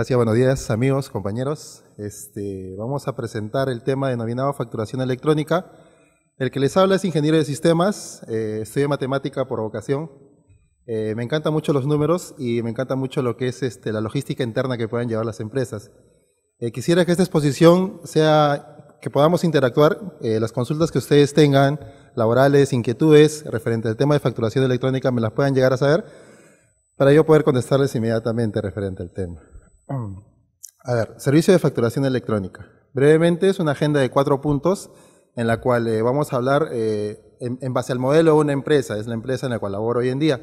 Gracias, buenos días amigos, compañeros. Este, vamos a presentar el tema denominado facturación electrónica. El que les habla es ingeniero de sistemas, eh, estudio matemática por vocación. Eh, me encantan mucho los números y me encanta mucho lo que es este, la logística interna que puedan llevar las empresas. Eh, quisiera que esta exposición sea que podamos interactuar, eh, las consultas que ustedes tengan, laborales, inquietudes referente al tema de facturación electrónica, me las puedan llegar a saber para yo poder contestarles inmediatamente referente al tema. A ver, servicio de facturación electrónica. Brevemente es una agenda de cuatro puntos en la cual eh, vamos a hablar eh, en, base al modelo de una empresa, es la empresa en la cual laboro hoy en día.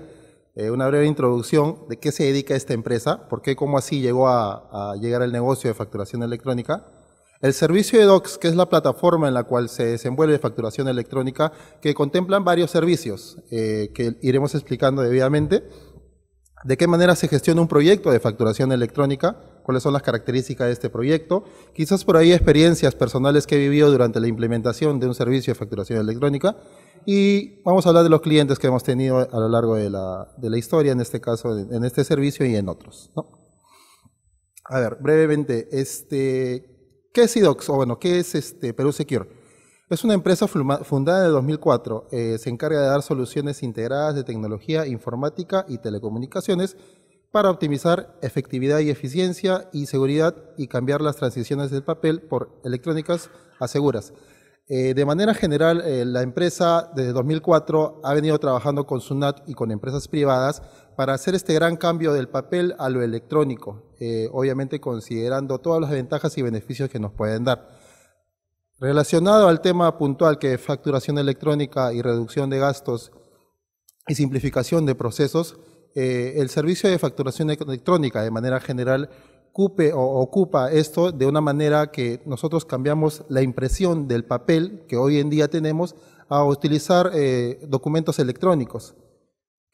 Eh, una breve introducción de qué se dedica esta empresa, por qué, cómo así llegó a, a llegar el negocio de facturación electrónica. El servicio de Docs, que es la plataforma en la cual se desenvuelve facturación electrónica, que contemplan varios servicios que iremos explicando debidamente de qué manera se gestiona un proyecto de facturación electrónica, cuáles son las características de este proyecto, quizás por ahí experiencias personales que he vivido durante la implementación de un servicio de facturación electrónica y vamos a hablar de los clientes que hemos tenido a lo largo de la, historia, en este caso, en este servicio y en otros. A ver, brevemente, este, ¿qué es IDOX? O bueno, ¿qué es este Perú Secure? Es una empresa fundada en el 2004. Eh, se encarga de dar soluciones integradas de tecnología informática y telecomunicaciones para optimizar efectividad y eficiencia y seguridad y cambiar las transiciones del papel por electrónicas a seguras. Eh, de manera general, eh, la empresa desde 2004 ha venido trabajando con SUNAT y con empresas privadas para hacer este gran cambio del papel a lo electrónico, obviamente considerando todas las ventajas y beneficios que nos pueden dar. Relacionado al tema puntual que es facturación electrónica y reducción de gastos y simplificación de procesos, eh, el servicio de facturación electrónica de manera general o ocupa esto de una manera que nosotros cambiamos la impresión del papel que hoy en día tenemos a utilizar eh, documentos electrónicos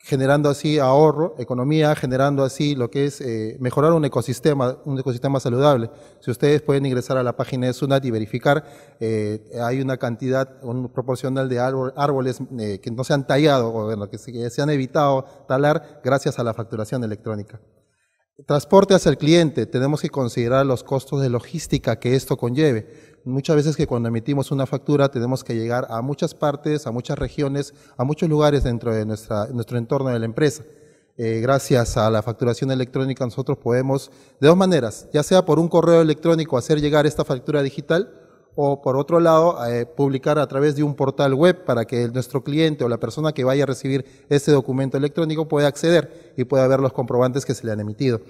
generando así ahorro, economía, generando así lo que es eh, mejorar un ecosistema, un ecosistema saludable. Si ustedes pueden ingresar a la página de SUNAT y verificar, eh, hay una cantidad un proporcional de árboles eh, que no se han tallado o bueno, que que se han evitado talar gracias a la facturación electrónica. Transporte hacia el cliente, tenemos que considerar los costos de logística que esto conlleve. Muchas veces que cuando emitimos una factura tenemos que llegar a muchas partes, a muchas regiones, a muchos lugares dentro de nuestro entorno de la empresa. Eh, gracias a la facturación electrónica nosotros podemos, de dos maneras, ya sea por un correo electrónico hacer llegar esta factura digital, o por otro lado eh, publicar a través de un portal web para que nuestro cliente o la persona que vaya a recibir ese documento electrónico pueda acceder y pueda ver los comprobantes que se le han emitido.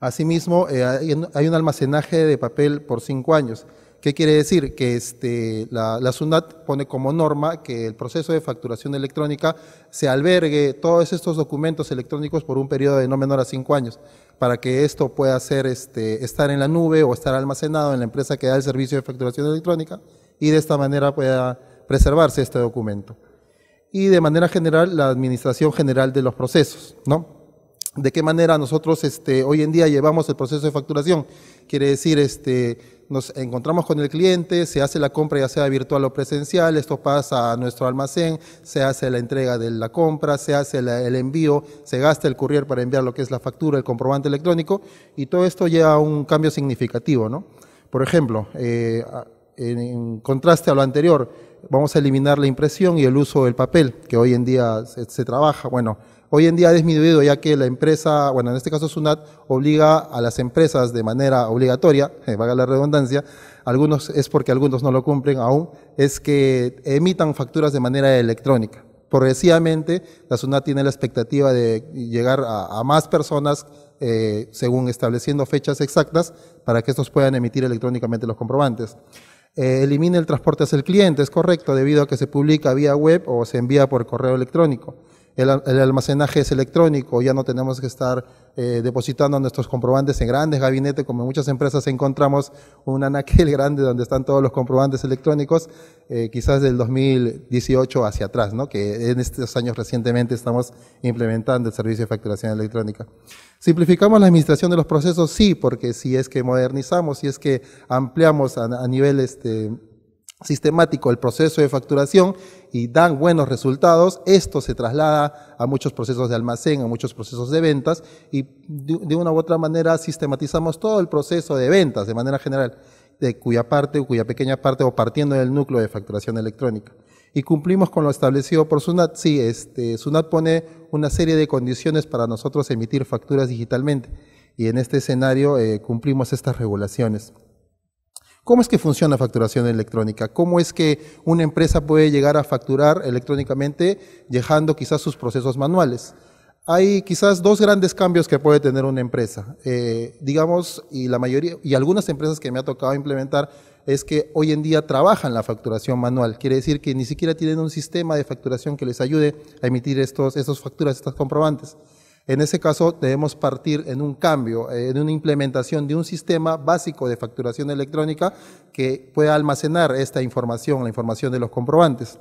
Asimismo, eh, hay un almacenaje de papel por cinco años. ¿Qué quiere decir? Que este, la, la, SUNAT pone como norma que el proceso de facturación electrónica se albergue todos estos documentos electrónicos por un periodo de no menor a cinco años para que esto pueda ser, este, estar en la nube o estar almacenado en la empresa que da el servicio de facturación electrónica y de esta manera pueda preservarse este documento. Y de manera general, la administración general de los procesos, ¿no? de qué manera nosotros este, hoy en día llevamos el proceso de facturación. Quiere decir, este, nos encontramos con el cliente, se hace la compra ya sea virtual o presencial, esto pasa a nuestro almacén, se hace la entrega de la compra, se hace el envío, se gasta el courier para enviar lo que es la factura, el comprobante electrónico y todo esto lleva a un cambio significativo. Por ejemplo, eh, en contraste a lo anterior, vamos a eliminar la impresión y el uso del papel, que hoy en día se, se trabaja. Bueno, Hoy en día ha disminuido ya que la empresa, bueno, en este caso SUNAT, obliga a las empresas de manera obligatoria, eh, la redundancia, algunos es porque algunos no lo cumplen aún, es que emitan facturas de manera electrónica. Progresivamente, la SUNAT tiene la expectativa de llegar a, más personas eh, según estableciendo fechas exactas para que estos puedan emitir electrónicamente los comprobantes. Eh, elimina el transporte hacia el cliente, es correcto, debido a que se publica vía web o se envía por correo electrónico el, almacenaje es electrónico, ya no tenemos que estar eh, depositando nuestros comprobantes en grandes gabinetes, como en muchas empresas encontramos un anaquel grande donde están todos los comprobantes electrónicos, eh, quizás del 2018 hacia atrás, ¿no? que en estos años recientemente estamos implementando el servicio de facturación electrónica. ¿Simplificamos la administración de los procesos? Sí, porque si es que modernizamos, si es que ampliamos a, a nivel... Este, sistemático el proceso de facturación y dan buenos resultados, esto se traslada a muchos procesos de almacén, a muchos procesos de ventas y de una u otra manera sistematizamos todo el proceso de ventas de manera general, de cuya parte o cuya pequeña parte o partiendo del núcleo de facturación electrónica. Y cumplimos con lo establecido por SUNAT. Sí, este, SUNAT pone una serie de condiciones para nosotros emitir facturas digitalmente y en este escenario eh, cumplimos estas regulaciones. ¿Cómo es que funciona la facturación electrónica? ¿Cómo es que una empresa puede llegar a facturar electrónicamente dejando quizás sus procesos manuales? Hay quizás dos grandes cambios que puede tener una empresa. Eh, digamos, y la mayoría, y algunas empresas que me ha tocado implementar, es que hoy en día trabajan la facturación manual. Quiere decir que ni siquiera tienen un sistema de facturación que les ayude a emitir estos, estas facturas, estas comprobantes. En ese caso, debemos partir en un cambio, eh, en una implementación de un sistema básico de facturación electrónica que pueda almacenar esta información, la información de los comprobantes.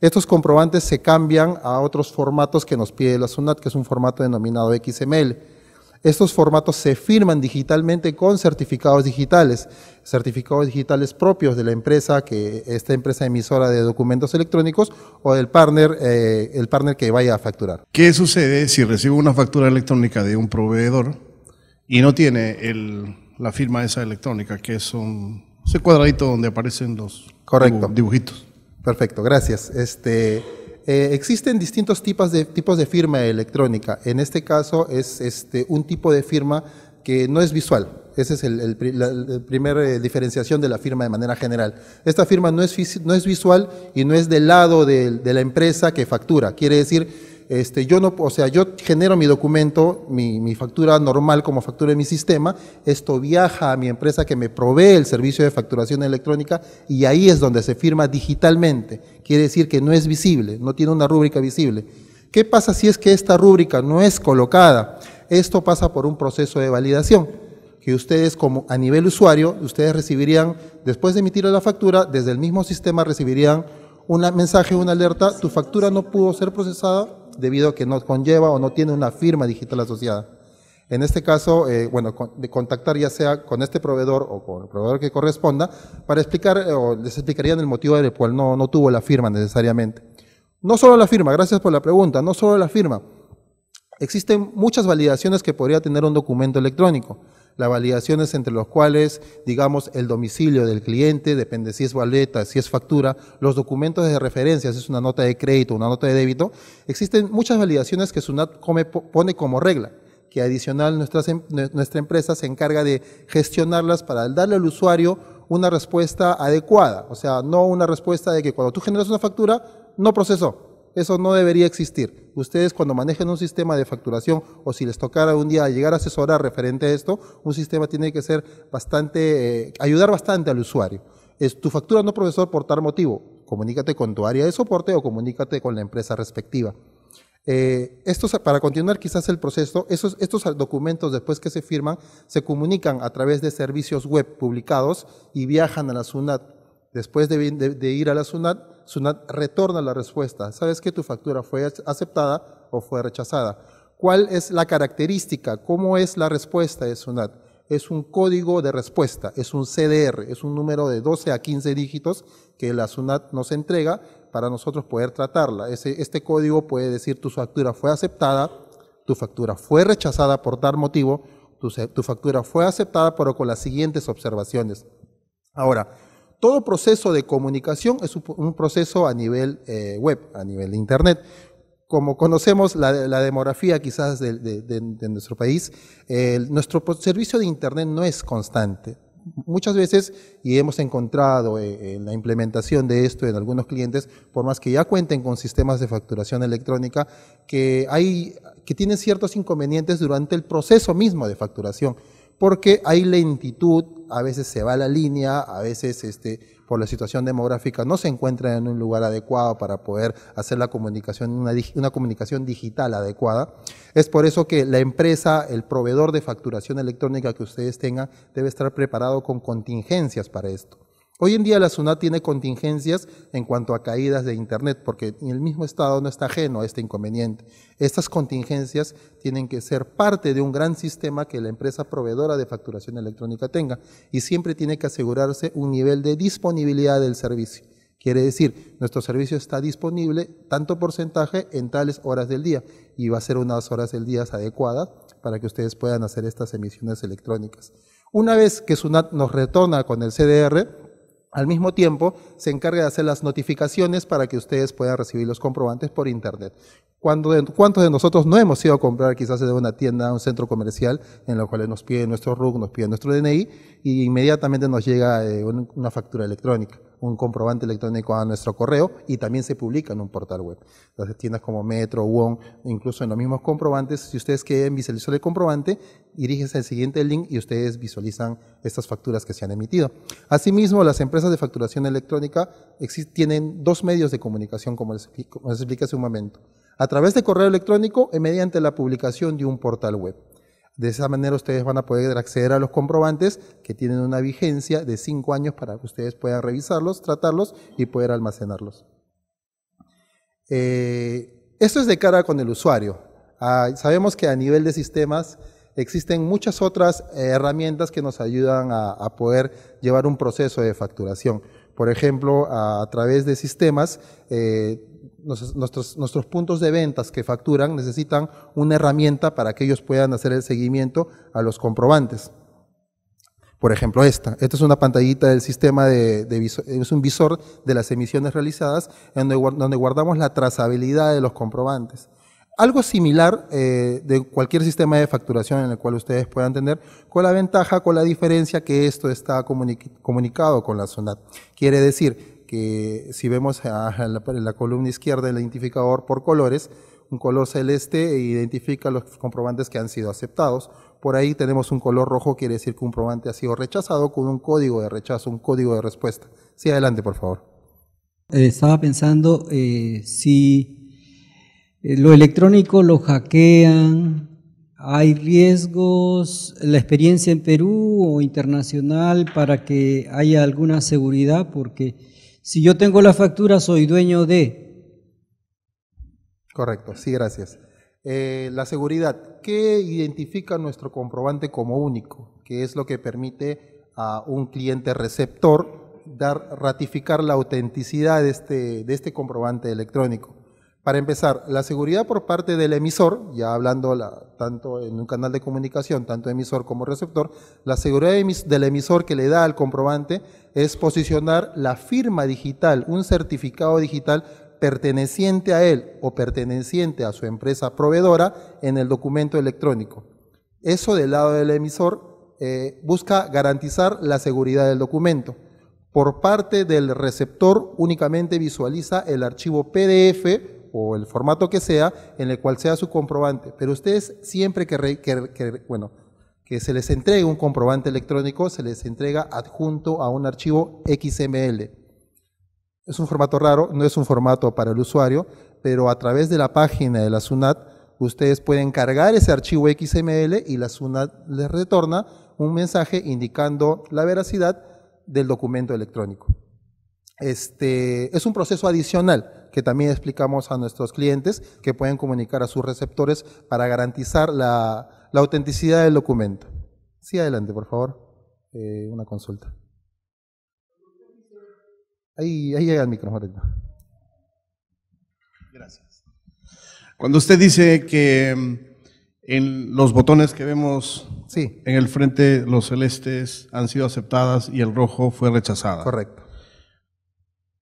Estos comprobantes se cambian a otros formatos que nos pide la SUNAT, que es un formato denominado XML. Estos formatos se firman digitalmente con certificados digitales, certificados digitales propios de la empresa, que esta empresa emisora de documentos electrónicos o del partner, eh, el partner que vaya a facturar. ¿Qué sucede si recibo una factura electrónica de un proveedor y no tiene la firma esa electrónica, que es un, ese cuadradito donde aparecen los Correcto. dibujitos? Perfecto, gracias. Este, eh, existen distintos tipos de, tipos de firma electrónica. En este caso es este, un tipo de firma que no es visual. Esa es el, primer la, eh, primera diferenciación de la firma de manera general. Esta firma no es, no es visual y no es del lado de la empresa que factura. Quiere decir este, yo no, o sea, yo genero mi documento, mi, factura normal como factura de mi sistema, esto viaja a mi empresa que me provee el servicio de facturación electrónica y ahí es donde se firma digitalmente. Quiere decir que no es visible, no tiene una rúbrica visible. ¿Qué pasa si es que esta rúbrica no es colocada? Esto pasa por un proceso de validación que ustedes como a nivel usuario, ustedes recibirían, después de emitir la factura, desde el mismo sistema recibirían un mensaje, una alerta, tu factura no pudo ser procesada debido a que no conlleva o no tiene una firma digital asociada. En este caso, eh, bueno, de contactar ya sea con este proveedor o con el proveedor que corresponda para explicar eh, o les explicarían el motivo del cual no, no tuvo la firma necesariamente. No solo la firma, gracias por la pregunta, no solo la firma. Existen muchas validaciones que podría tener un documento electrónico las validaciones entre los cuales, digamos, el domicilio del cliente, depende si es boleta, si es factura, los documentos de referencia, si es una nota de crédito, una nota de débito, existen muchas validaciones que SUNAT come, pone como regla que adicional nuestra empresa se encarga de gestionarlas para darle al usuario una respuesta adecuada, o sea, no una respuesta de que cuando tú generas una factura, no procesó, eso no debería existir. Ustedes cuando manejen un sistema de facturación o si les tocara un día llegar a asesorar referente a esto, un sistema tiene que ser bastante, eh, ayudar bastante al usuario. Es tu factura no profesor por tal motivo. Comunícate con tu área de soporte o comunícate con la empresa respectiva. Eh, para continuar quizás el proceso, esos, estos documentos después que se firman se comunican a través de servicios web publicados y viajan a la SUNAT. Después de ir a la SUNAT, SUNAT retorna la respuesta. Sabes que tu factura fue aceptada o fue rechazada. ¿Cuál es la característica? ¿Cómo es la respuesta de SUNAT? Es un código de respuesta, es un CDR, es un número de 12 a 15 dígitos que la SUNAT nos entrega para nosotros poder tratarla. ese este código puede decir tu factura fue aceptada, tu factura fue rechazada por tal motivo, tu, tu factura fue aceptada pero con las siguientes observaciones. Ahora, todo proceso de comunicación es un proceso a nivel eh, web, a nivel de Internet. Como conocemos la, demografía quizás de, nuestro país, nuestro servicio de Internet no es constante. Muchas veces, y hemos encontrado eh, en la implementación de esto en algunos clientes, por más que ya cuenten con sistemas de facturación electrónica, que, hay, que tienen ciertos inconvenientes durante el proceso mismo de facturación porque hay lentitud, a veces se va la línea, a veces este, por la situación demográfica no se encuentra en un lugar adecuado para poder hacer la comunicación, una, comunicación digital adecuada. Es por eso que la empresa, el proveedor de facturación electrónica que ustedes tengan, debe estar preparado con contingencias para esto. Hoy en día la SUNAT tiene contingencias en cuanto a caídas de Internet, porque en el mismo Estado no está ajeno a este inconveniente. Estas contingencias tienen que ser parte de un gran sistema que la empresa proveedora de facturación electrónica tenga y siempre tiene que asegurarse un nivel de disponibilidad del servicio. Quiere decir, nuestro servicio está disponible tanto porcentaje en tales horas del día y va a ser unas horas del día adecuadas para que ustedes puedan hacer estas emisiones electrónicas. Una vez que SUNAT nos retorna con el CDR, al mismo tiempo, se encarga de hacer las notificaciones para que ustedes puedan recibir los comprobantes por Internet. ¿Cuántos de nosotros no hemos ido a comprar quizás de una tienda, a un centro comercial, en lo cual nos piden nuestro RUC, nos pide nuestro DNI, y inmediatamente nos llega eh, una factura electrónica? un comprobante electrónico a nuestro correo y también se publica en un portal web. Las tiendas como Metro, WON, incluso en los mismos comprobantes, si ustedes quieren visualizar el comprobante, diríjense al siguiente link y ustedes visualizan estas facturas que se han emitido. Asimismo, las empresas de facturación electrónica tienen dos medios de comunicación, como les, explica como les expliqué hace un momento. A través de correo electrónico y mediante la publicación de un portal web. De esa manera ustedes van a poder acceder a los comprobantes que tienen una vigencia de cinco años para que ustedes puedan revisarlos, tratarlos y poder almacenarlos. Eh, esto es de cara con el usuario. Ah, sabemos que a nivel de sistemas existen muchas otras herramientas que nos ayudan a, poder llevar un proceso de facturación. Por ejemplo, a, través de sistemas eh, nuestros, nuestros puntos de ventas que facturan necesitan una herramienta para que ellos puedan hacer el seguimiento a los comprobantes. Por ejemplo, esta. Esta es una pantallita del sistema de, es un visor de las emisiones realizadas, donde, guardamos la trazabilidad de los comprobantes. Algo similar eh, de cualquier sistema de facturación en el cual ustedes puedan tener, con la ventaja, con la diferencia que esto está comunicado con la SUNAT. Quiere decir, que si vemos en la, columna izquierda el identificador por colores, un color celeste e identifica los comprobantes que han sido aceptados. Por ahí tenemos un color rojo, quiere decir que un comprobante ha sido rechazado con un código de rechazo, un código de respuesta. Sí, adelante, por favor. Eh, estaba pensando eh, si eh, lo electrónico lo hackean, ¿hay riesgos, la experiencia en Perú o internacional para que haya alguna seguridad? Porque si yo tengo la factura, soy dueño de. Correcto, sí, gracias. Eh, la seguridad, ¿qué identifica nuestro comprobante como único? ¿Qué es lo que permite a un cliente receptor dar, ratificar la autenticidad de este, de este comprobante electrónico. Para empezar, la seguridad por parte del emisor, ya hablando tanto en un canal de comunicación, tanto emisor como receptor, la seguridad del emisor que le da al comprobante es posicionar la firma digital, un certificado digital perteneciente a él o perteneciente a su empresa proveedora en el documento electrónico. Eso del lado del emisor eh, busca garantizar la seguridad del documento. Por parte del receptor únicamente visualiza el archivo PDF o el formato que sea en el cual sea su comprobante, pero ustedes siempre que, que bueno, que se les entregue un comprobante electrónico, se les entrega adjunto a un archivo XML. Es un formato raro, no es un formato para el usuario, pero a través de la página de la SUNAT ustedes pueden cargar ese archivo XML y la SUNAT les retorna un mensaje indicando la veracidad del documento electrónico. Este, es un proceso adicional que también explicamos a nuestros clientes que pueden comunicar a sus receptores para garantizar la, la autenticidad del documento. Sí, adelante, por favor. Eh, una consulta. Ahí, ahí llega el micrófono. Gracias. Cuando usted dice que mm, en los botones que vemos sí. en el frente, los celestes han sido aceptadas y el rojo fue rechazada. Correcto.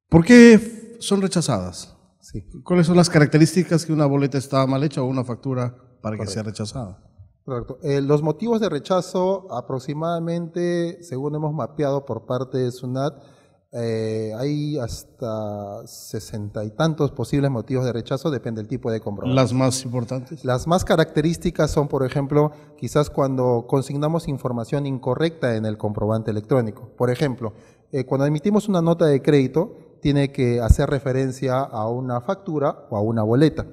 ¿Por qué son rechazadas? Sí. ¿Cuáles son las características que una boleta estaba mal hecha o una factura para que sea rechazada? Correcto. Eh, los motivos de rechazo, aproximadamente, según hemos mapeado por parte de SUNAT, eh, hay hasta sesenta y tantos posibles motivos de rechazo, depende del tipo de comprobante. ¿Las más importantes? Las más características son, por ejemplo, quizás cuando consignamos información incorrecta en el comprobante electrónico. Por ejemplo, eh, cuando emitimos una nota de crédito, tiene que hacer referencia a una factura o a una boleta.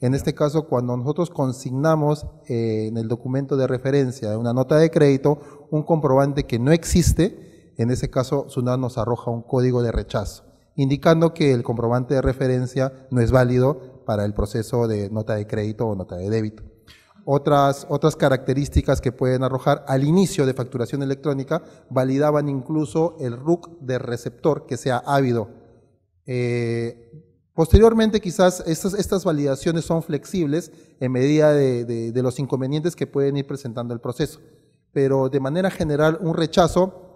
En este caso, cuando nosotros consignamos eh, en el documento de referencia de una nota de crédito un comprobante que no existe, en ese caso SUNAT nos arroja un código de rechazo, indicando que el comprobante de referencia no es válido para el proceso de nota de crédito o nota de débito. Otras, otras, características que pueden arrojar al inicio de facturación electrónica validaban incluso el RUC de receptor que sea ávido eh, posteriormente, quizás estas, validaciones son flexibles en medida de, los inconvenientes que pueden ir presentando el proceso. Pero de manera general, un rechazo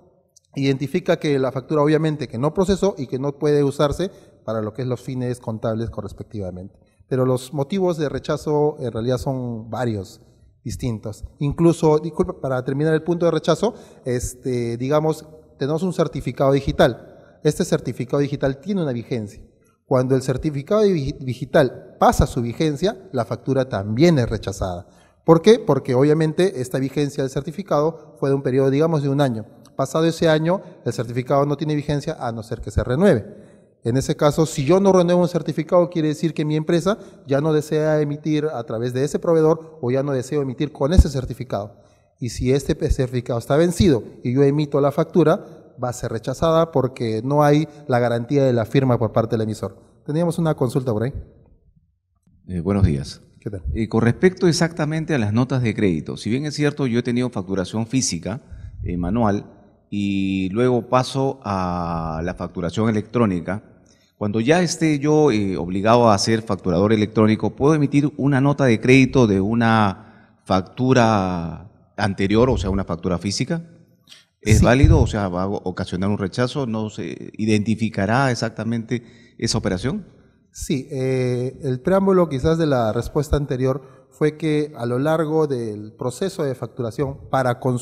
identifica que la factura obviamente que no procesó y que no puede usarse para lo que es los fines contables correspectivamente. Pero los motivos de rechazo en realidad son varios, distintos. Incluso, disculpa, para terminar el punto de rechazo, este, digamos, tenemos un certificado digital este certificado digital tiene una vigencia. Cuando el certificado digital pasa su vigencia, la factura también es rechazada. ¿Por qué? Porque obviamente esta vigencia del certificado fue de un periodo, digamos, de un año. Pasado ese año, el certificado no tiene vigencia a no ser que se renueve. En ese caso, si yo no renuevo un certificado, quiere decir que mi empresa ya no desea emitir a través de ese proveedor o ya no deseo emitir con ese certificado. Y si este certificado está vencido y yo emito la factura, va a ser rechazada porque no hay la garantía de la firma por parte del emisor. Teníamos una consulta por ahí. Eh, buenos días. ¿Qué tal? con respecto exactamente a las notas de crédito, si bien es cierto, yo he tenido facturación física, eh, manual, y luego paso a la facturación electrónica. Cuando ya esté yo eh, obligado a ser facturador electrónico, puedo emitir una nota de crédito de una factura anterior, o sea, una factura física. ¿Es válido? O sea, ¿va a ocasionar un rechazo? ¿No se identificará exactamente esa operación? Sí, eh, el preámbulo quizás de la respuesta anterior fue que a lo largo del proceso de facturación para con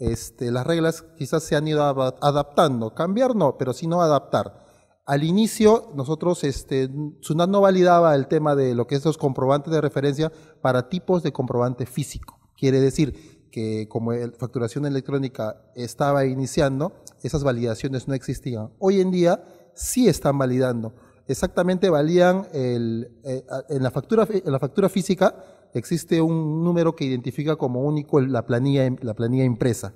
este, las reglas quizás se han ido adaptando. Cambiar no, pero no adaptar. Al inicio, nosotros, este, Sunat no validaba el tema de lo que es los comprobantes de referencia para tipos de comprobante físico. Quiere decir, que como la facturación electrónica estaba iniciando, esas validaciones no existían. Hoy en día sí están validando. Exactamente valían el, eh, en, la factura, en la factura física existe un número que identifica como único la planilla, la planilla impresa.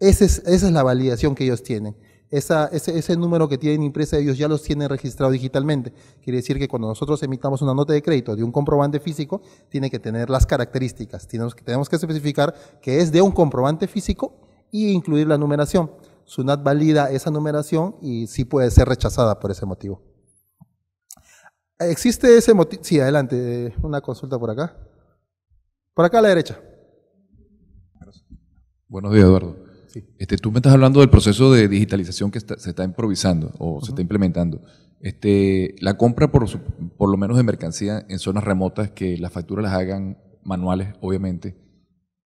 es, esa es la validación que ellos tienen ese, número que tienen impresa ellos ya los tienen registrado digitalmente. Quiere decir que cuando nosotros emitamos una nota de crédito de un comprobante físico, tiene que tener las características. Tenemos que, tenemos que especificar que es de un comprobante físico e incluir la numeración. SUNAT valida esa numeración y sí puede ser rechazada por ese motivo. Existe ese motivo. Sí, adelante, eh, una consulta por acá. Por acá a la derecha. Buenos días, Eduardo. Este, tú me estás hablando del proceso de digitalización que se está improvisando o se está implementando. Este, la compra, por, por lo menos de mercancía en zonas remotas, que las facturas las hagan manuales, obviamente.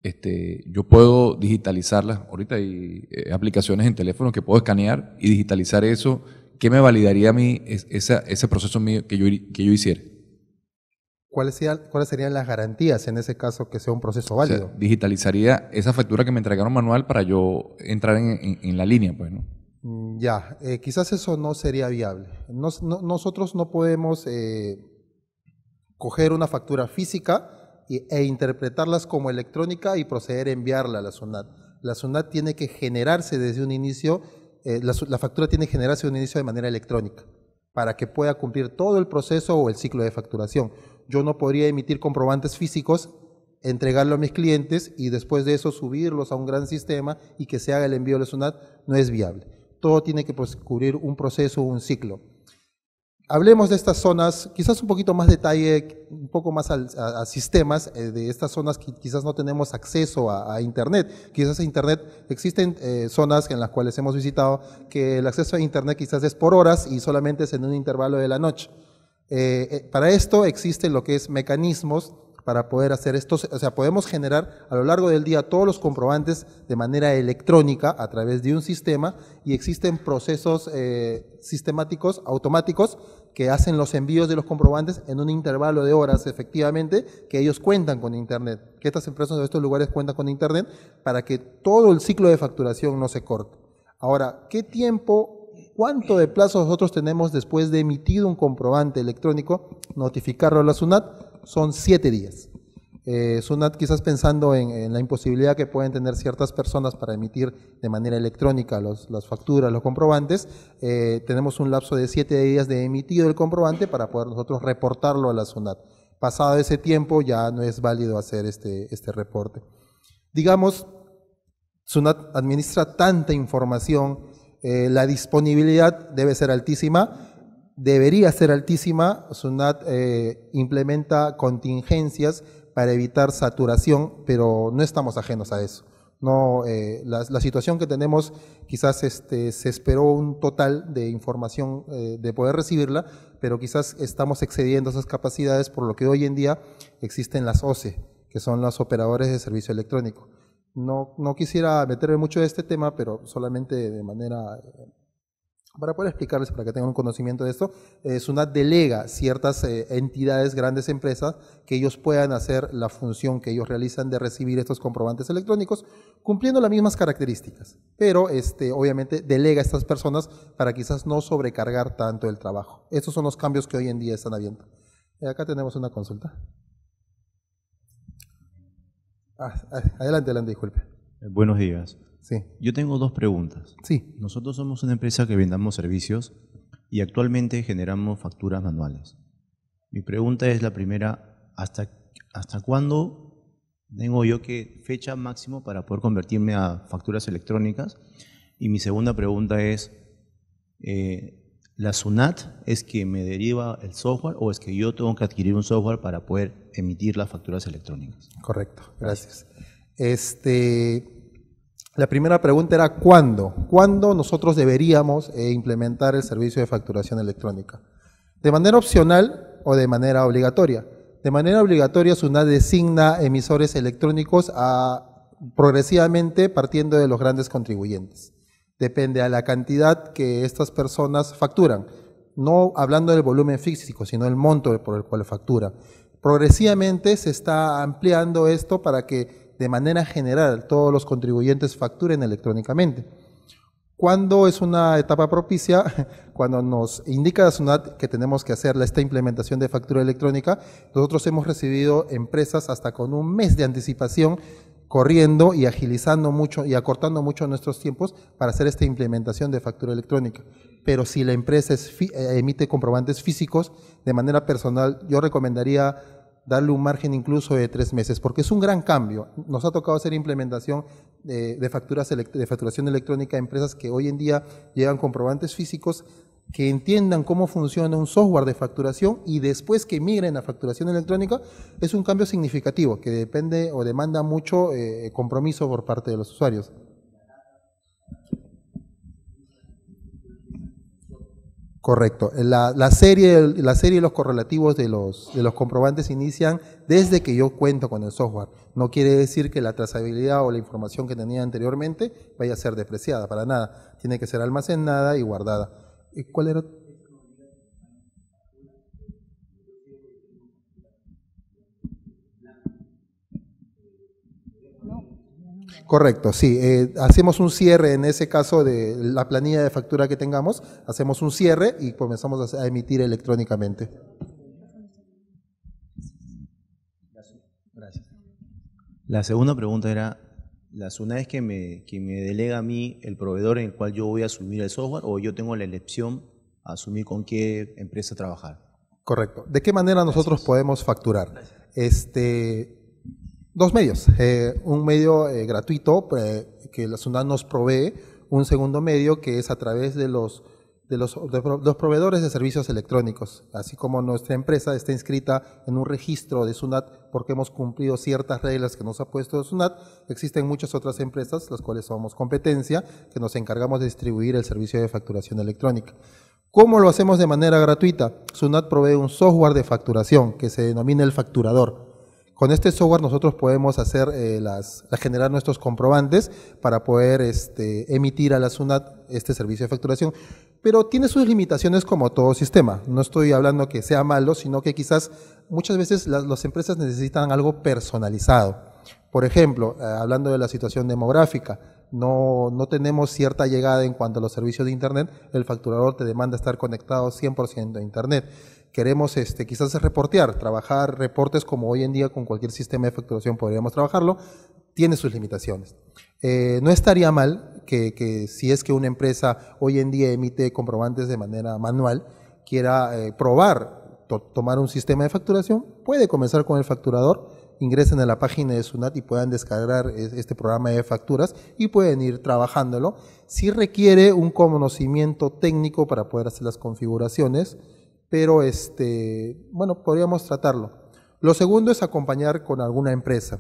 Este, yo puedo digitalizarlas. Ahorita hay eh, aplicaciones en teléfono que puedo escanear y digitalizar eso. ¿Qué me validaría a mí ese proceso mío que yo, que yo hiciera? ¿cuáles serían, las garantías en ese caso que sea un proceso válido? digitalizaría esa factura que me entregaron manual para yo entrar en, la línea, pues, ¿no? Mm, ya, eh, quizás eso no sería viable. nosotros no podemos eh, coger una factura física e, interpretarlas como electrónica y proceder a enviarla a la SUNAT. La SUNAT tiene que generarse desde un inicio, eh, la, factura tiene que generarse desde un inicio de manera electrónica para que pueda cumplir todo el proceso o el ciclo de facturación yo no podría emitir comprobantes físicos, entregarlo a mis clientes y después de eso subirlos a un gran sistema y que se haga el envío de la SUNAT, no es viable. Todo tiene que pues, cubrir un proceso, un ciclo. Hablemos de estas zonas, quizás un poquito más detalle, un poco más a, sistemas eh, de estas zonas que quizás no tenemos acceso a, Internet. Quizás a Internet existen eh, zonas en las cuales hemos visitado que el acceso a Internet quizás es por horas y solamente es en un intervalo de la noche. Eh, eh, para esto existen lo que es mecanismos para poder hacer esto. O sea, podemos generar a lo largo del día todos los comprobantes de manera electrónica a través de un sistema y existen procesos eh, sistemáticos, automáticos, que hacen los envíos de los comprobantes en un intervalo de horas, efectivamente, que ellos cuentan con Internet, que estas empresas de estos lugares cuentan con Internet para que todo el ciclo de facturación no se corte. Ahora, ¿qué tiempo cuánto de plazo nosotros tenemos después de emitido un comprobante electrónico, notificarlo a la SUNAT, son siete días. Eh, SUNAT quizás pensando en, la imposibilidad que pueden tener ciertas personas para emitir de manera electrónica las facturas, los comprobantes, eh, tenemos un lapso de siete días de emitido el comprobante para poder nosotros reportarlo a la SUNAT. Pasado ese tiempo ya no es válido hacer este, este reporte. Digamos, SUNAT administra tanta información eh, la disponibilidad debe ser altísima, debería ser altísima. SUNAT eh, implementa contingencias para evitar saturación, pero no estamos ajenos a eso. No, eh, la, situación que tenemos, quizás este, se esperó un total de información de poder recibirla, pero quizás estamos excediendo esas capacidades, por lo que hoy en día existen las OCE, que son los operadores de servicio electrónico. No, quisiera meterme mucho en este tema, pero solamente de manera eh, para poder explicarles, para que tengan un conocimiento de esto, es una delega ciertas eh, entidades, grandes empresas, que ellos puedan hacer la función que ellos realizan de recibir estos comprobantes electrónicos, cumpliendo las mismas características. Pero este, obviamente delega a estas personas para quizás no sobrecargar tanto el trabajo. Estos son los cambios que hoy en día están habiendo. Eh, acá tenemos una consulta. Ah, ah, adelante, adelante, disculpe. Eh, buenos días. Sí. Yo tengo dos preguntas. Sí. Nosotros somos una empresa que vendamos servicios y actualmente generamos facturas manuales. Mi pregunta es la primera, ¿hasta, hasta cuándo tengo yo que fecha máximo para poder convertirme a facturas electrónicas? Y mi segunda pregunta es, eh, la SUNAT es que me deriva el software o es que yo tengo que adquirir un software para poder emitir las facturas electrónicas. Correcto, gracias. Este, la primera pregunta era ¿cuándo? ¿Cuándo nosotros deberíamos eh, implementar el servicio de facturación electrónica? ¿De manera opcional o de manera obligatoria? De manera obligatoria, SUNAT designa emisores electrónicos a, progresivamente partiendo de los grandes contribuyentes depende a la cantidad que estas personas facturan. No hablando del volumen físico, sino el monto por el cual factura. Progresivamente se está ampliando esto para que de manera general todos los contribuyentes facturen electrónicamente. Cuando es una etapa propicia? Cuando nos indica la SUNAT que tenemos que hacer esta implementación de factura electrónica, nosotros hemos recibido empresas hasta con un mes de anticipación corriendo y agilizando mucho y acortando mucho nuestros tiempos para hacer esta implementación de factura electrónica. Pero si la empresa eh, emite comprobantes físicos de manera personal, yo recomendaría darle un margen incluso de tres meses, porque es un gran cambio. Nos ha tocado hacer implementación de, facturas, de facturación electrónica a empresas que hoy en día llevan comprobantes físicos que entiendan cómo funciona un software de facturación y después que migren a facturación electrónica, es un cambio significativo que depende o demanda mucho eh, compromiso por parte de los usuarios. Correcto. La, serie, la serie los correlativos de los, comprobantes inician desde que yo cuento con el software. No quiere decir que la trazabilidad o la información que tenía anteriormente vaya a ser despreciada, para nada. Tiene que ser almacenada y guardada. Eh, ¿Cuál era? Correcto, sí. Eh, hacemos un cierre en ese caso de la planilla de factura que tengamos, hacemos un cierre y comenzamos a emitir electrónicamente. La segunda pregunta era ¿La una es que me, que me delega a mí el proveedor en el cual yo voy a asumir el software o yo tengo la elección a asumir con qué empresa trabajar. Correcto. ¿De qué manera nosotros podemos facturar? Este, dos medios. Eh, un medio eh, gratuito eh, que la SUNAT nos provee, un segundo medio que es a través de los de los, proveedores de servicios electrónicos, así como nuestra empresa está inscrita en un registro de SUNAT porque hemos cumplido ciertas reglas que nos ha puesto SUNAT, existen muchas otras empresas, las cuales somos competencia, que nos encargamos de distribuir el servicio de facturación electrónica. ¿Cómo lo hacemos de manera gratuita? SUNAT provee un software de facturación que se denomina el facturador. Con este software nosotros podemos hacer eh, las, generar nuestros comprobantes para poder este, emitir a la SUNAT este servicio de facturación pero tiene sus limitaciones como todo sistema. No estoy hablando que sea malo, sino que quizás muchas veces las, empresas necesitan algo personalizado. Por ejemplo, eh, hablando de la situación demográfica, no, no, tenemos cierta llegada en cuanto a los servicios de Internet, el facturador te demanda estar conectado 100% a Internet. Queremos este, quizás reportear, trabajar reportes como hoy en día con cualquier sistema de facturación podríamos trabajarlo, tiene sus limitaciones. Eh, no estaría mal que, si es que una empresa hoy en día emite comprobantes de manera manual, quiera eh, probar, tomar un sistema de facturación, puede comenzar con el facturador, ingresen a la página de SUNAT y puedan descargar e, este programa de facturas y pueden ir trabajándolo. Si requiere un conocimiento técnico para poder hacer las configuraciones, pero este, bueno, podríamos tratarlo. Lo segundo es acompañar con alguna empresa.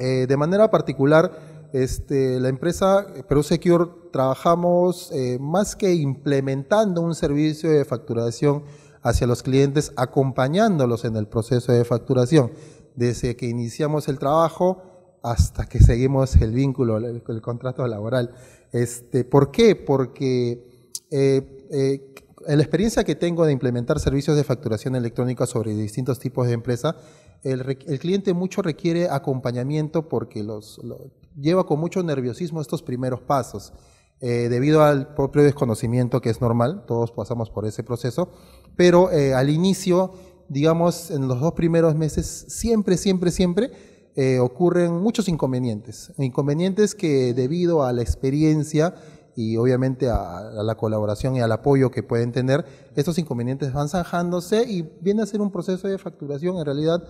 Eh, de manera particular, este, la empresa eh, Perú Secure trabajamos eh, más que implementando un servicio de facturación hacia los clientes, acompañándolos en el proceso de facturación, desde que iniciamos el trabajo hasta que seguimos el vínculo, el, contrato laboral. Este, ¿Por qué? Porque en eh, la experiencia que tengo de implementar servicios de facturación electrónica sobre distintos tipos de empresa, el, cliente mucho requiere acompañamiento porque los, los lleva con mucho nerviosismo estos primeros pasos. Eh, debido al propio desconocimiento que es normal, todos pasamos por ese proceso, pero eh, al inicio, digamos, en los dos primeros meses, siempre, siempre, siempre eh, ocurren muchos inconvenientes. Inconvenientes que debido a la experiencia y obviamente a, la colaboración y al apoyo que pueden tener, estos inconvenientes van zanjándose y viene a ser un proceso de facturación en realidad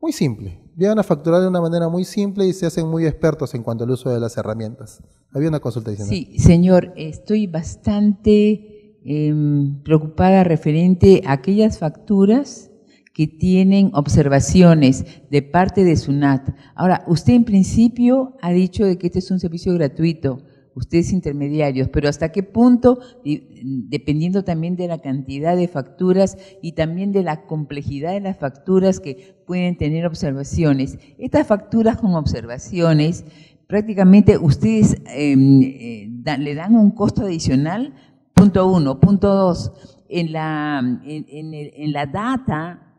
muy simple. Llegan a facturar de una manera muy simple y se hacen muy expertos en cuanto al uso de las herramientas. Había una consulta diciendo. Sí, señor, estoy bastante em, preocupada referente a aquellas facturas que tienen observaciones de parte de SUNAT. Ahora, usted en principio ha dicho de que este es un servicio gratuito ustedes intermediarios, pero hasta qué punto, mm, dependiendo también de la cantidad de facturas y también de la complejidad de las facturas que pueden tener observaciones. Estas facturas con observaciones, prácticamente ustedes em, eh, le dan un costo adicional, punto uno. Punto dos, en la, en, en la data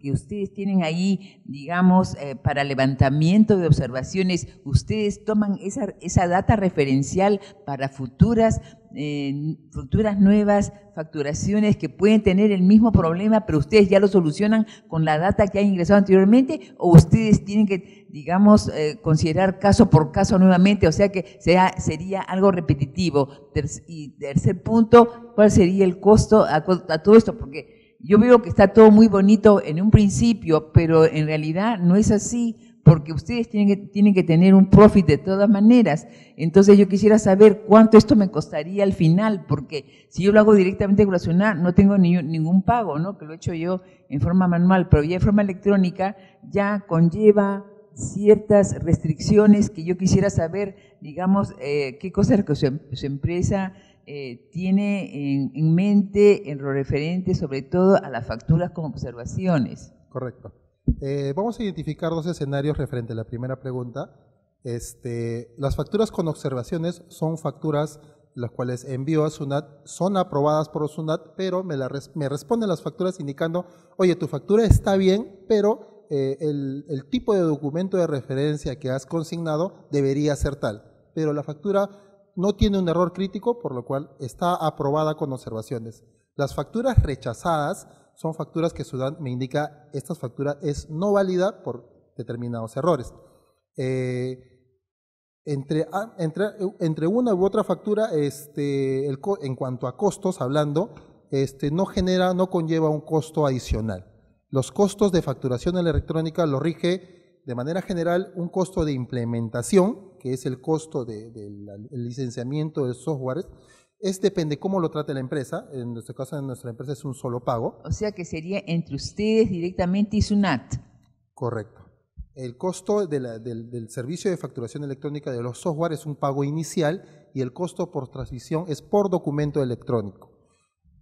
que, ustedes tienen ahí, digamos, eh, para levantamiento de observaciones, ustedes toman esa, esa data referencial para futuras, eh, futuras nuevas facturaciones que pueden tener el mismo problema, pero ustedes ya lo solucionan con la data que han ingresado anteriormente o ustedes tienen que, digamos, eh, considerar caso por caso nuevamente, o sea que sería algo repetitivo. y tercer punto, ¿cuál sería el costo a, a todo esto? Porque yo veo que está todo muy bonito en un principio, pero en realidad no es así, porque ustedes tienen que, tienen que tener un profit de todas maneras. Entonces yo quisiera saber cuánto esto me costaría al final, porque si yo lo hago directamente con la no tengo ningún pago, ¿no? que lo he hecho yo en forma manual, pero ya en forma electrónica ya conlleva ciertas restricciones que yo quisiera saber, digamos, eh, qué cosa es que su empresa eh, tiene en, mente en lo referente sobre todo a las facturas con observaciones. Correcto. Eh, vamos a identificar dos escenarios referente a la primera pregunta. Este, las facturas con observaciones son facturas las cuales envío a SUNAT, son aprobadas por SUNAT, pero me, la me responden las facturas indicando, oye, tu factura está bien, pero eh, el tipo de documento de referencia que has consignado debería ser tal. Pero la factura no tiene un error crítico, por lo cual está aprobada con observaciones. Las facturas rechazadas son facturas que Sudán me indica esta factura es no válida por determinados errores. Eh, ah, entre, una u otra factura, este, en cuanto a costos, hablando, este, no genera, no conlleva un costo adicional. Los costos de facturación electrónica lo rige de manera general un costo de implementación, que es el costo del licenciamiento de software, es depende cómo lo trate la empresa. En nuestro caso, en nuestra empresa es un solo pago. O sea que sería entre ustedes directamente y SUNAT. Correcto. El costo del, servicio de facturación electrónica de los software es un pago inicial y el costo por transmisión es por documento electrónico.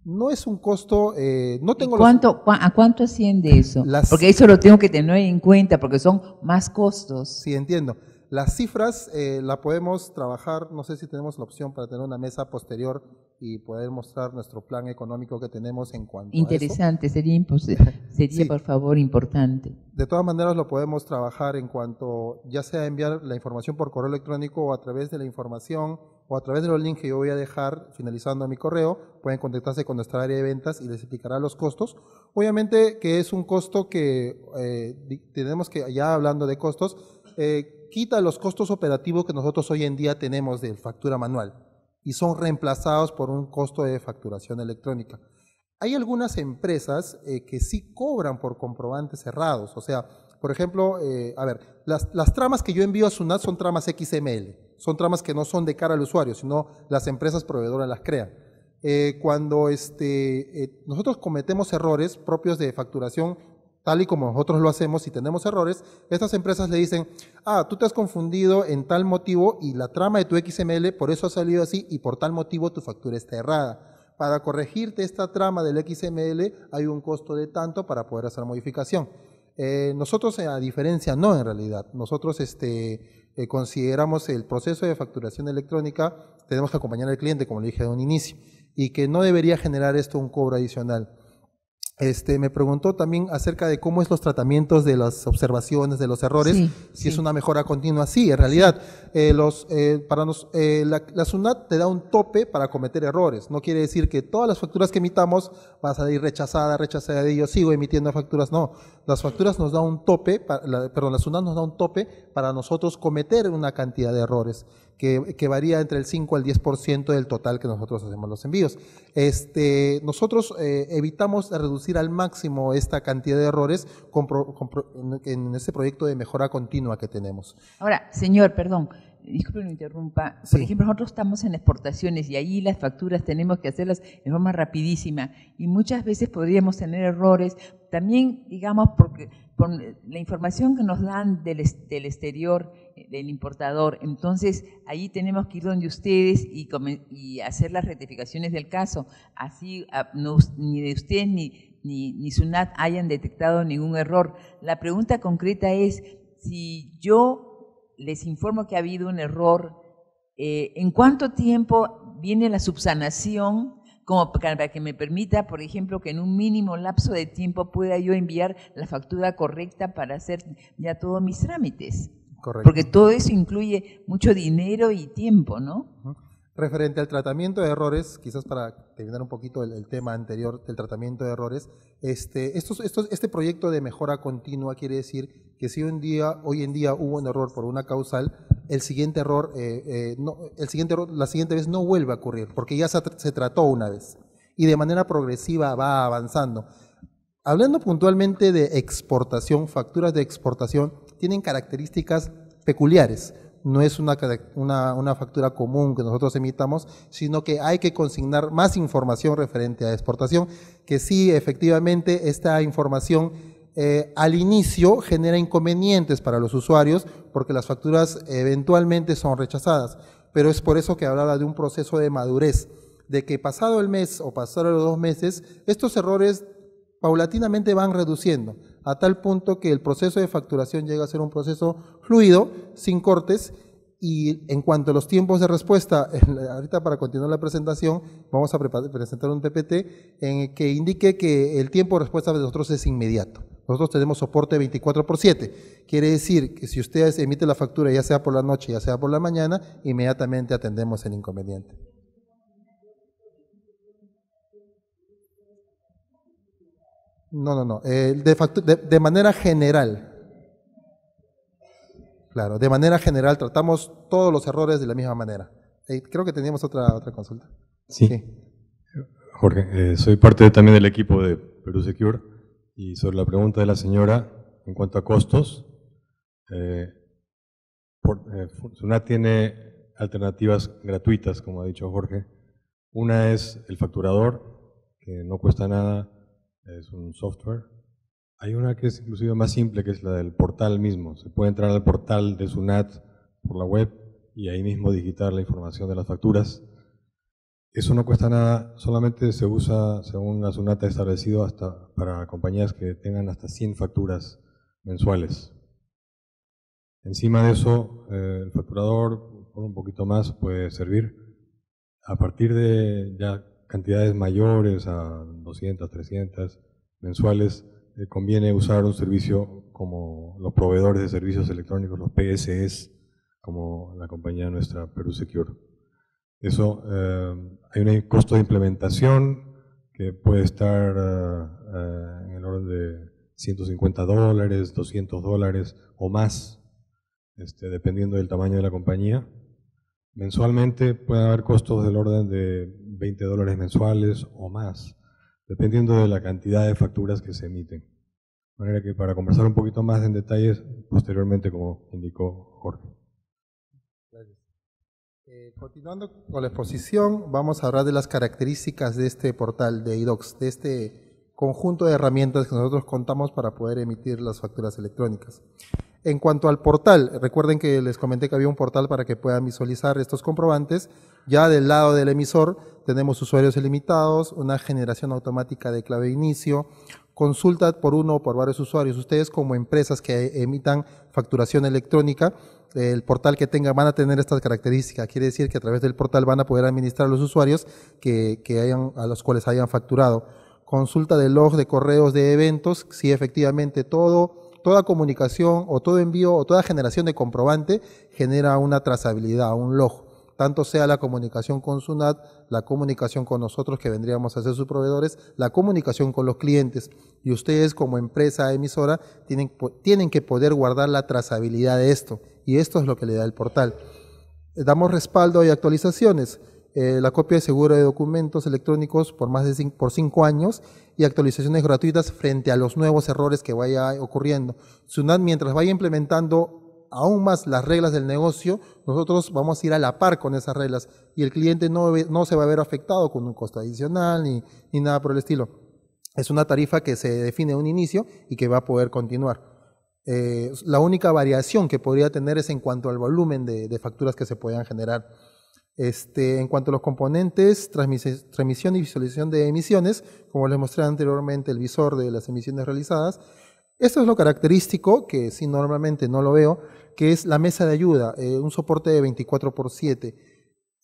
No es un costo, eh, no tengo... Cuánto, ¿A cuánto asciende eso? porque eso lo tengo que tener en cuenta porque son más costos. Sí, entiendo. Las cifras eh, la podemos trabajar, no sé si tenemos la opción para tener una mesa posterior y poder mostrar nuestro plan económico que tenemos en cuanto Interesante, a eso. sería, sería por favor importante. De todas maneras lo podemos trabajar en cuanto ya sea enviar la información por correo electrónico o a través de la información o a través de los links que yo voy a dejar finalizando mi correo, pueden contactarse con nuestra área de ventas y les explicará los costos. Obviamente que es un costo que eh, tenemos que, ya hablando de costos, eh, quita los costos operativos que nosotros hoy en día tenemos de factura manual y son reemplazados por un costo de facturación electrónica. Hay algunas empresas eh, que sí cobran por comprobantes cerrados, o sea, por ejemplo, eh, a ver, las, tramas que yo envío a SUNAT son tramas XML, son tramas que no son de cara al usuario, sino las empresas proveedoras las crean. Eh, cuando este, nosotros cometemos errores propios de facturación, tal y como nosotros lo hacemos si tenemos errores, estas empresas le dicen, ah, tú te has confundido en tal motivo y la trama de tu XML por eso ha salido así y por tal motivo tu factura está errada. Para corregirte esta trama del XML hay un costo de tanto para poder hacer modificación. Eh, nosotros, a diferencia, no en realidad. Nosotros este, eh, consideramos el proceso de facturación electrónica, tenemos que acompañar al cliente, como le dije de un inicio, y que no debería generar esto un cobro adicional. Este, me preguntó también acerca de cómo es los tratamientos de las observaciones, de los errores, si es una mejora continua. Sí, en realidad, eh, los, eh, para nos, eh, la, la, SUNAT te da un tope para cometer errores. No quiere decir que todas las facturas que emitamos vas a ir rechazada, rechazada, de yo sigo emitiendo facturas. No, las facturas nos da un tope, la, perdón, las nos da un tope para nosotros cometer una cantidad de errores que, varía entre el 5 al 10% del total que nosotros hacemos los envíos. Este, nosotros eh, evitamos reducir al máximo esta cantidad de errores en, en este proyecto de mejora continua que tenemos. Ahora, señor, perdón disculpe que me interrumpa, por ejemplo, nosotros estamos en exportaciones y ahí las facturas tenemos que hacerlas de forma rapidísima y muchas veces podríamos tener errores, también digamos porque por la información que nos dan del, del exterior, eh, del importador, entonces ahí tenemos que ir donde ustedes y, y hacer las rectificaciones del caso, así ah, ni de ustedes ni, ni, ni SUNAT hayan detectado ningún error. La pregunta concreta es, si yo les informo que ha habido un error. Eh, ¿En cuánto tiempo viene la subsanación? Como para que me permita, por ejemplo, que en un mínimo lapso de tiempo pueda yo enviar la factura correcta para hacer ya todos mis trámites. Correcto. Porque todo eso incluye mucho dinero y tiempo, ¿no? Referente al tratamiento de errores, quizás para terminar un poquito el, tema anterior del tratamiento de errores, este, estos, este proyecto de mejora continua quiere decir que si un día, hoy en día hubo un error por una causal, el siguiente error, eh, eh, no, el siguiente la siguiente vez no vuelve a ocurrir, porque ya se, se trató una vez y de manera progresiva va avanzando. Hablando puntualmente de exportación, facturas de exportación tienen características peculiares no es una, una, factura común que nosotros emitamos, sino que hay que consignar más información referente a exportación, que sí, efectivamente, esta información eh, al inicio genera inconvenientes para los usuarios porque las facturas eventualmente son rechazadas, pero es por eso que hablaba de un proceso de madurez, de que pasado el mes o pasado los dos meses, estos errores paulatinamente van reduciendo a tal punto que el proceso de facturación llega a ser un proceso fluido, sin cortes, y en cuanto a los tiempos de respuesta, ahorita para continuar la presentación, vamos a presentar un PPT en el que indique que el tiempo de respuesta de nosotros es inmediato. Nosotros tenemos soporte 24 por 7. Quiere decir que si usted emite la factura, ya sea por la noche, ya sea por la mañana, inmediatamente atendemos el inconveniente. No, no, no. Eh, de, manera general. Claro, de manera general tratamos todos los errores de la misma manera. Eh, creo que teníamos otra, otra consulta. Sí. Jorge, eh, soy parte también del equipo de Perú Secure y sobre la pregunta de la señora en cuanto a costos, por, tiene alternativas gratuitas, como ha dicho Jorge. Una es el facturador, que no cuesta nada, es un software. Hay una que es inclusive más simple, que es la del portal mismo. Se puede entrar al portal de SUNAT por la web y ahí mismo digitar la información de las facturas. Eso no cuesta nada, solamente se usa, según la SUNAT ha establecido, hasta para compañías que tengan hasta 100 facturas mensuales. Encima de eso, eh, el facturador, por un poquito más, puede servir. A partir de ya cantidades mayores a 200, 300 mensuales, eh, conviene usar un servicio como los proveedores de servicios electrónicos, los PSS, como la compañía nuestra Perú Secure. Eso, eh, hay un costo de implementación que puede estar eh, en el orden de 150 dólares, 200 dólares o más, este, dependiendo del tamaño de la compañía. Mensualmente puede haber costos del orden de 20 dólares mensuales o más, dependiendo de la cantidad de facturas que se emiten. De manera que para conversar un poquito más en detalles, posteriormente, como indicó Jorge. Eh, continuando con la exposición, vamos a hablar de las características de este portal de IDOX, de este conjunto de herramientas que nosotros contamos para poder emitir las facturas electrónicas. En cuanto al portal, recuerden que les comenté que había un portal para que puedan visualizar estos comprobantes. Ya del lado del emisor tenemos usuarios ilimitados, una generación automática de clave de inicio, consulta por uno o por varios usuarios. Ustedes como empresas que emitan facturación electrónica, el portal que tengan van a tener estas características. Quiere decir que a través del portal van a poder administrar los usuarios que, hayan, a los cuales hayan facturado. Consulta de log de correos de eventos, si efectivamente todo toda comunicación o todo envío o toda generación de comprobante genera una trazabilidad, un log tanto sea la comunicación con SUNAT, la comunicación con nosotros que vendríamos a ser sus proveedores, la comunicación con los clientes. Y ustedes como empresa emisora tienen, tienen que poder guardar la trazabilidad de esto. Y esto es lo que le da el portal. Eh, damos respaldo y actualizaciones. Eh, la copia de seguro de documentos electrónicos por más de cinco, por cinco años y actualizaciones gratuitas frente a los nuevos errores que vaya ocurriendo. SUNAT mientras vaya implementando aún más las reglas del negocio, nosotros vamos a ir a la par con esas reglas y el cliente no, se va a ver afectado con un costo adicional ni, nada por el estilo. Es una tarifa que se define a un inicio y que va a poder continuar. Eh, la única variación que podría tener es en cuanto al volumen de, facturas que se puedan generar. Este, en cuanto a los componentes, transmisión y visualización de emisiones, como les mostré anteriormente, el visor de las emisiones realizadas, esto es lo característico, que si normalmente no lo veo, que es la mesa de ayuda, eh, un soporte de 24 por 7.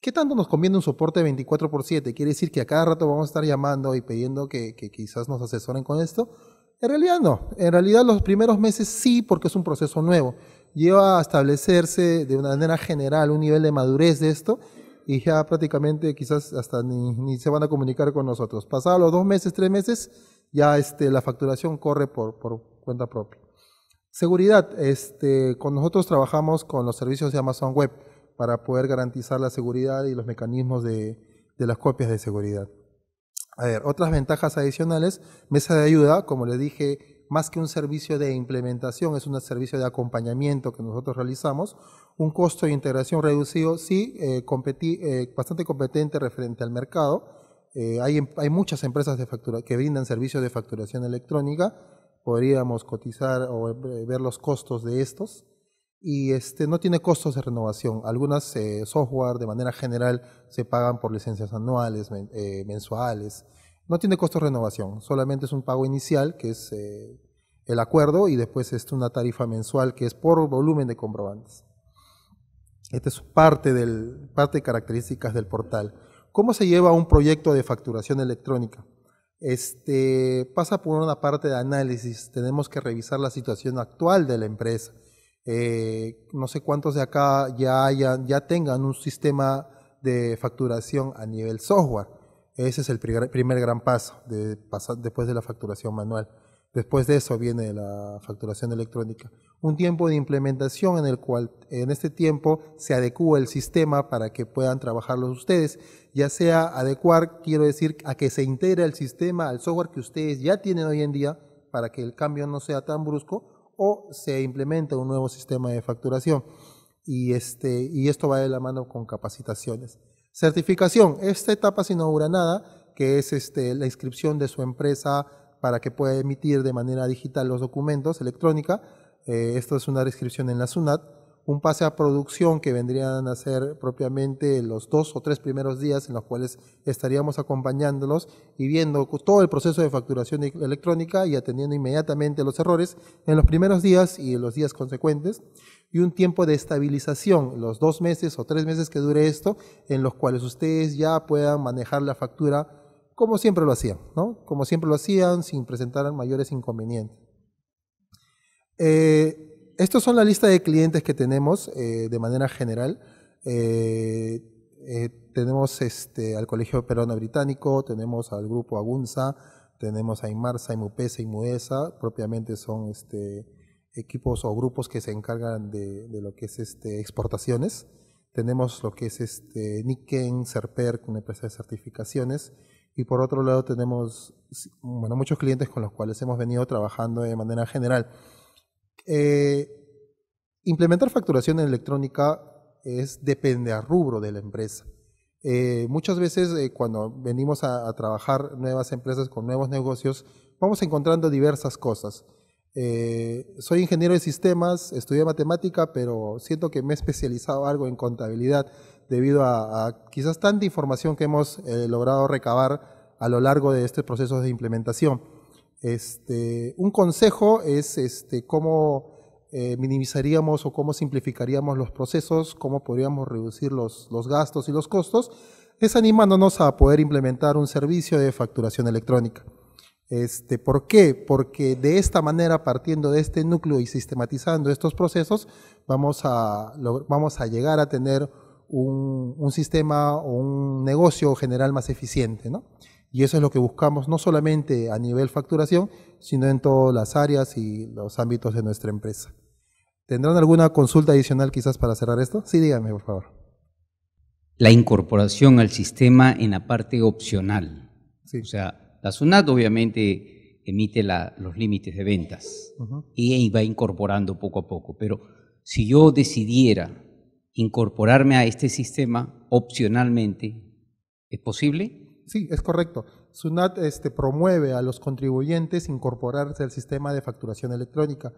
¿Qué tanto nos conviene un soporte de 24 por 7? Quiere decir que a cada rato vamos a estar llamando y pidiendo que, quizás nos asesoren con esto. En realidad no. En realidad los primeros meses sí, porque es un proceso nuevo. Lleva a establecerse de una manera general un nivel de madurez de esto y ya prácticamente quizás hasta ni, se van a comunicar con nosotros. Pasados los dos meses, tres meses, ya este, la facturación corre por cuenta propia. Seguridad. Este, con nosotros trabajamos con los servicios de Amazon Web para poder garantizar la seguridad y los mecanismos de, las copias de seguridad. A ver, otras ventajas adicionales, mesa de ayuda, como les dije, más que un servicio de implementación, es un servicio de acompañamiento que nosotros realizamos, un costo de integración reducido, sí, eh, eh, bastante competente referente al mercado. Eh, hay, muchas empresas de que brindan servicios de facturación electrónica, podríamos cotizar o eh, ver los costos de estos. Y este, no tiene costos de renovación. Algunas eh, software de manera general se pagan por licencias anuales, eh, mensuales. No tiene costos de renovación, solamente es un pago inicial, que es el acuerdo, y después es una tarifa mensual que es por volumen de comprobantes. Esta es parte, del, parte de características del portal. ¿Cómo se lleva un proyecto de facturación electrónica? este, pasa por una parte de análisis. Tenemos que revisar la situación actual de la empresa. Eh, no sé cuántos de acá ya, tengan un sistema de facturación a nivel software. Ese es el primer, gran paso después de la facturación manual. Después de eso viene la facturación electrónica. Un tiempo de implementación en el cual en este tiempo se adecua el sistema para que puedan trabajarlos ustedes. Ya sea adecuar, quiero decir, a que se integre el sistema al software que ustedes ya tienen hoy en día para que el cambio no sea tan brusco o se implemente un nuevo sistema de facturación. Y, este, y esto va de la mano con capacitaciones. Certificación. Esta etapa se inaugura nada, que es este, la inscripción de su empresa para que pueda emitir de manera digital los documentos electrónica. Eh, esto es una descripción en la SUNAT. Un pase a producción que vendrían a ser propiamente los dos o tres primeros días en los cuales estaríamos acompañándolos y viendo todo el proceso de facturación e- electrónica y atendiendo inmediatamente los errores en los primeros días y en los días consecuentes y un tiempo de estabilización, los dos meses o tres meses que dure esto, en los cuales ustedes ya puedan manejar la factura como siempre lo hacían, ¿no? Como siempre lo hacían, sin presentar mayores inconvenientes. Eh, estos son la lista de clientes que tenemos eh, de manera general. Eh, tenemos este, al Colegio Peruano Británico, tenemos al Grupo Agunza, tenemos a Imarsa, Imupesa, Imuesa, propiamente son este, equipos o grupos que se encargan de, lo que es este, exportaciones. Tenemos lo que es este, Nikken, Serper, una empresa de certificaciones y por otro lado tenemos bueno, muchos clientes con los cuales hemos venido trabajando de manera general. Eh, implementar facturación electrónica es, depende a rubro de la empresa. Eh, muchas veces eh, cuando venimos a, trabajar nuevas empresas con nuevos negocios, vamos encontrando diversas cosas. soy ingeniero de sistemas, estudié matemática, pero siento que me he especializado algo en contabilidad debido a, quizás tanta información que hemos eh, logrado recabar a lo largo de este proceso de implementación. Este, un consejo es este, cómo eh, minimizaríamos o cómo simplificaríamos los procesos, cómo podríamos reducir los, gastos y los costos, es animándonos a poder implementar un servicio de facturación electrónica. Este, ¿Por qué? Porque de esta manera, partiendo de este núcleo y sistematizando estos procesos, vamos a, vamos a llegar a tener un, sistema o un negocio general más eficiente, ¿no? Y eso es lo que buscamos no solamente a nivel facturación, sino en todas las áreas y los ámbitos de nuestra empresa. ¿Tendrán alguna consulta adicional quizás para cerrar esto? Sí, díganme, por favor. La incorporación al sistema en la parte opcional. O sea, la SUNAT obviamente emite los límites de ventas y va incorporando poco a poco, pero si yo decidiera incorporarme a este sistema opcionalmente. ¿Es posible? Sí, es correcto. SUNAT este, promueve a los contribuyentes incorporarse al sistema de facturación electrónica.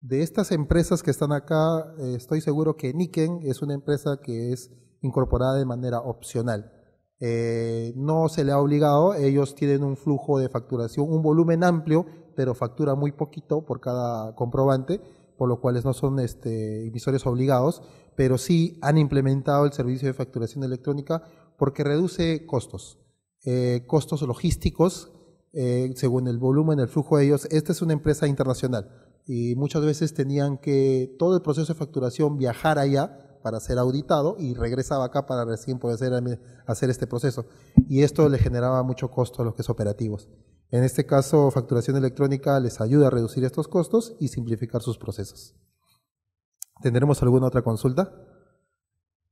De estas empresas que están acá, eh, estoy seguro que Niken es una empresa que es incorporada de manera opcional. Eh, no se le ha obligado, ellos tienen un flujo de facturación, un volumen amplio, pero factura muy poquito por cada comprobante por lo cuales no son este, emisores obligados, pero sí han implementado el servicio de facturación electrónica porque reduce costos, eh, costos logísticos, eh, según el volumen, el flujo de ellos. Esta es una empresa internacional y muchas veces tenían que todo el proceso de facturación viajar allá para ser auditado y regresaba acá para recién poder hacer, hacer este proceso. Y esto le generaba mucho costo a los que es operativos. En este caso, facturación electrónica les ayuda a reducir estos costos y simplificar sus procesos. ¿Tendremos alguna otra consulta?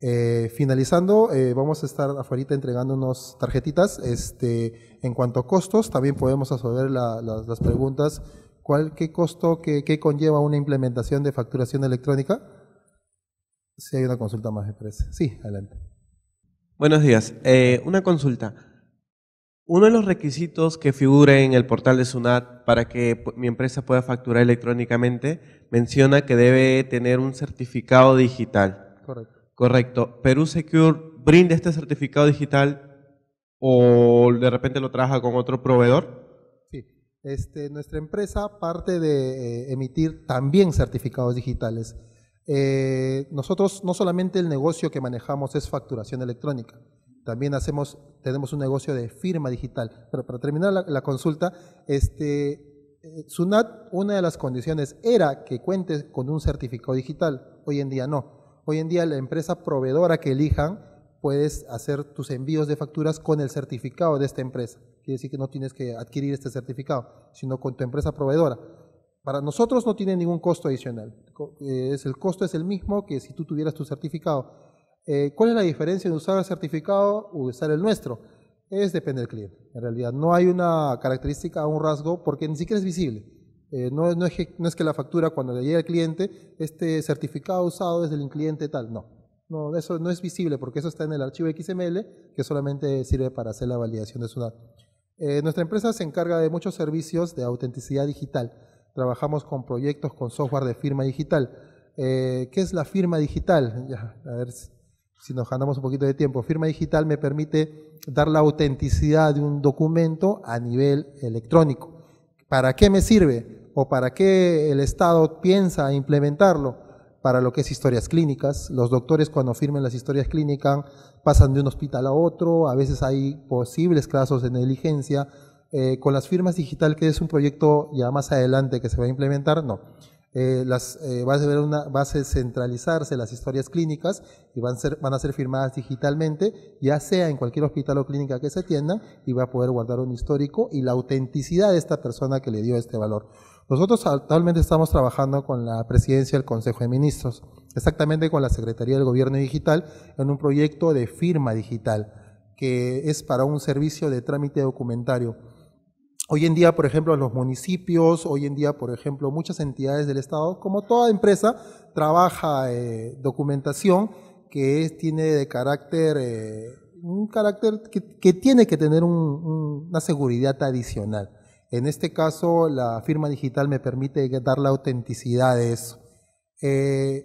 Eh, finalizando, eh, vamos a estar afuera entregándonos tarjetitas. Este, en cuanto a costos, también podemos resolver las preguntas. ¿Cuál, ¿Qué costo, qué, conlleva una implementación de facturación electrónica? Si hay una consulta más, empresa. Sí, adelante. Buenos días. Eh, una consulta. Uno de los requisitos que figura en el portal de SUNAT para que mi empresa pueda facturar electrónicamente menciona que debe tener un certificado digital. Correcto. Correcto. Perú Secure brinda este certificado digital o de repente lo trabaja con otro proveedor. Sí. Este, nuestra empresa parte de eh, emitir también certificados digitales. Eh, nosotros no solamente el negocio que manejamos es facturación electrónica también hacemos, tenemos un negocio de firma digital. Pero para terminar la, consulta, este, eh, SUNAT, una de las condiciones era que cuentes con un certificado digital. Hoy en día no. Hoy en día la empresa proveedora que elijan, puedes hacer tus envíos de facturas con el certificado de esta empresa. Quiere decir que no tienes que adquirir este certificado, sino con tu empresa proveedora. Para nosotros no tiene ningún costo adicional. Eh, el costo es el mismo que si tú tuvieras tu certificado eh, ¿Cuál es la diferencia de usar el certificado o usar el nuestro? Es depende del cliente. En realidad, no hay una característica, un rasgo, porque ni siquiera es visible. Eh, no, es que, la factura, cuando le llegue al cliente, este certificado usado es del cliente tal. No. no, eso no es visible porque eso está en el archivo XML que solamente sirve para hacer la validación de su dato. Eh, nuestra empresa se encarga de muchos servicios de autenticidad digital. Trabajamos con proyectos con software de firma digital. ¿Qué es la firma digital? Ya, a ver, si nos ganamos un poquito de tiempo, firma digital me permite dar la autenticidad de un documento a nivel electrónico. ¿Para qué me sirve? ¿O para qué el Estado piensa implementarlo? Para lo que es historias clínicas. Los doctores cuando firmen las historias clínicas pasan de un hospital a otro, a veces hay posibles casos de negligencia. Eh, con las firmas digital, que es un proyecto ya más adelante que se va a implementar, no. Eh, las, eh, va, a ver una, va centralizarse las historias clínicas y van, van a ser firmadas digitalmente, ya sea en cualquier hospital o clínica que se atienda, y va a poder guardar un histórico y la autenticidad de esta persona que le dio este valor. Nosotros actualmente estamos trabajando con la presidencia del Consejo de Ministros, exactamente con la Secretaría del Gobierno Digital, en un proyecto de firma digital, que es para un servicio de trámite documentario Hoy en día, por ejemplo, los municipios, hoy en día, por ejemplo, muchas entidades del Estado, como toda empresa, trabaja eh, documentación que tiene de carácter, eh, un carácter que, tiene que tener una seguridad adicional. En este caso, la firma digital me permite dar la autenticidad de eso. Eh,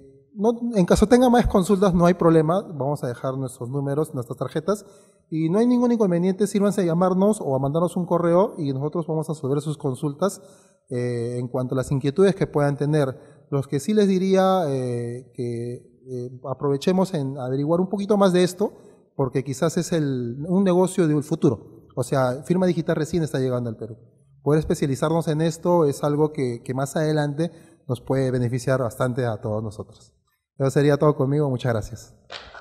en caso tenga más consultas, no hay problema. Vamos a dejar nuestros números, nuestras tarjetas. Y no hay ningún inconveniente, sírvanse a llamarnos o a mandarnos un correo y nosotros vamos a resolver sus consultas eh, en cuanto a las inquietudes que puedan tener. Los que sí les diría eh, que eh, aprovechemos en averiguar un poquito más de esto, porque quizás es el, un negocio de un futuro. O sea, firma digital recién está llegando al Perú. Poder especializarnos en esto es algo que más adelante nos puede beneficiar bastante a todos nosotros. Eso sería todo conmigo. Muchas gracias.